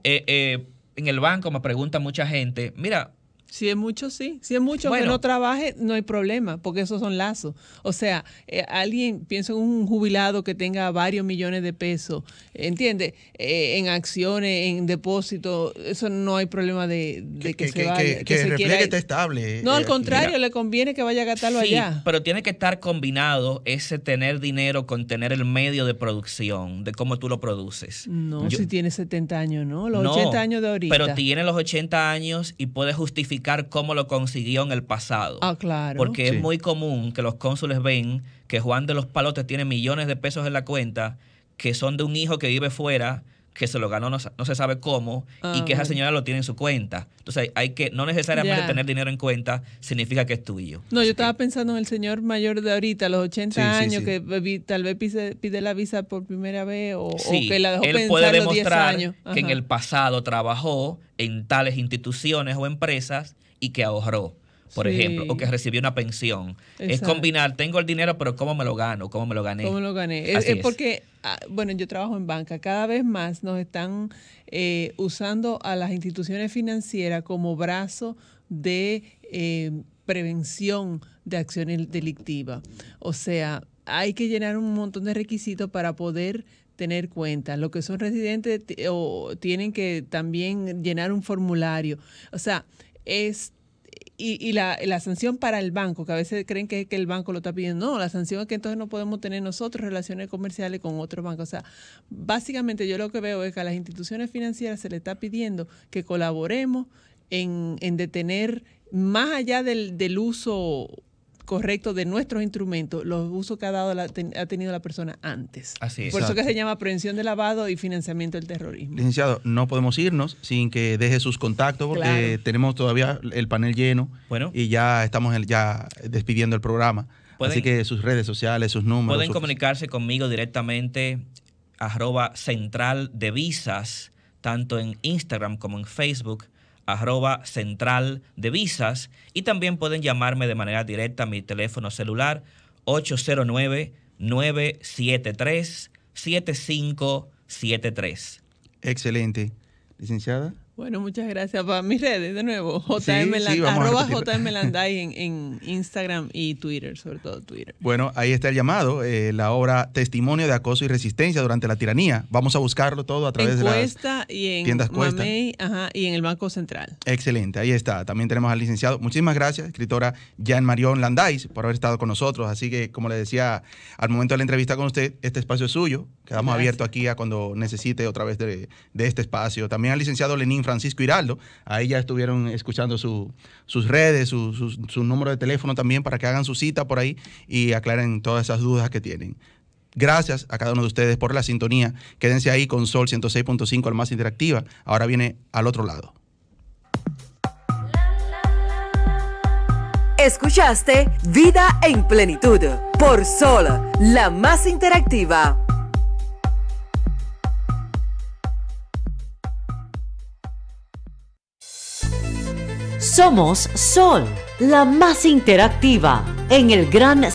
eh, eh, en el banco me pregunta mucha gente, mira, si es mucho, sí. Si es mucho que no trabaje, no hay problema, porque esos son lazos. O sea, eh, alguien, pienso en un jubilado que tenga varios millones de pesos, ¿entiende? Eh, en acciones, en depósito, eso no hay problema de, que, se vaya. Que, esté estable. Eh, no, al contrario, le conviene que vaya a gastarlo allá. pero tiene que estar combinado ese tener dinero con tener el medio de producción, de cómo tú lo produces. No, si tiene 70 años, ¿no? Los 80 años de ahorita. Pero tiene los 80 años y puede justificar cómo lo consiguió en el pasado. Ah, claro. Porque es muy común que los cónsules ven que Juan de los Palotes tiene millones de pesos en la cuenta, que son de un hijo que vive fuera, que se lo ganó no, se sabe cómo y que esa ah. señora lo tiene en su cuenta. Entonces hay que, no necesariamente tener dinero en cuenta significa que es tuyo. No, yo estaba pensando en el señor mayor de ahorita, a los 80 años, que tal vez pide, pide, la visa por primera vez o, que la dejó él demostrar 10 años. que en el pasado trabajó en tales instituciones o empresas y que ahorró por ejemplo, o que recibió una pensión. Es combinar, tengo el dinero, pero ¿cómo me lo gano? ¿Cómo me lo gané? lo gané? Es, porque, ah, bueno, yo trabajo en banca, cada vez más nos están eh, usando a las instituciones financieras como brazo de eh, prevención de acciones delictivas. O sea, hay que llenar un montón de requisitos para poder tener cuenta. Los que son residentes o tienen que también llenar un formulario. O sea, es y, la, sanción para el banco, que a veces creen que, que el banco lo está pidiendo. No, la sanción es que entonces no podemos tener nosotros relaciones comerciales con otros bancos. O sea, básicamente yo lo que veo es que a las instituciones financieras se le está pidiendo que colaboremos en, en detener más allá del, del uso correcto de nuestros instrumentos, los usos que ha, dado ha tenido la persona antes. Así Por eso que se llama prevención de lavado y financiamiento del terrorismo. Licenciado, no podemos irnos sin que deje sus contactos porque tenemos todavía el panel lleno bueno. y ya estamos ya despidiendo el programa. Así que sus redes sociales, sus números. Pueden comunicarse conmigo directamente arroba central de visas, tanto en Instagram como en Facebook arroba central de visas y también pueden llamarme de manera directa a mi teléfono celular 809-973-7573. Excelente. Licenciada. Bueno, muchas gracias. Para mis redes, de nuevo, JM, en, Instagram y Twitter, sobre todo Twitter. Bueno, ahí está el llamado, eh, la obra Testimonio de Acoso y Resistencia durante la Tiranía. Vamos a buscarlo todo a través de Cuesta y en tiendas Cuesta. ajá, y en el Banco Central. Excelente, ahí está. También tenemos al licenciado. Muchísimas gracias, escritora Jan Marión Landais, por haber estado con nosotros. Así que, como le decía al momento de la entrevista con usted, este espacio es suyo. Quedamos abiertos aquí a cuando necesite otra vez de, de este espacio. También al licenciado Lenín Francisco Hiraldo. Ahí ya estuvieron escuchando sus redes, su, número de teléfono también para que hagan su cita por ahí y aclaren todas esas dudas que tienen. Gracias a cada uno de ustedes por la sintonía. Quédense ahí con Sol 106.5, al más interactiva. Ahora viene al otro lado. Escuchaste Vida en Plenitud por Sol, la más interactiva. Somos Sol, la más interactiva en el Gran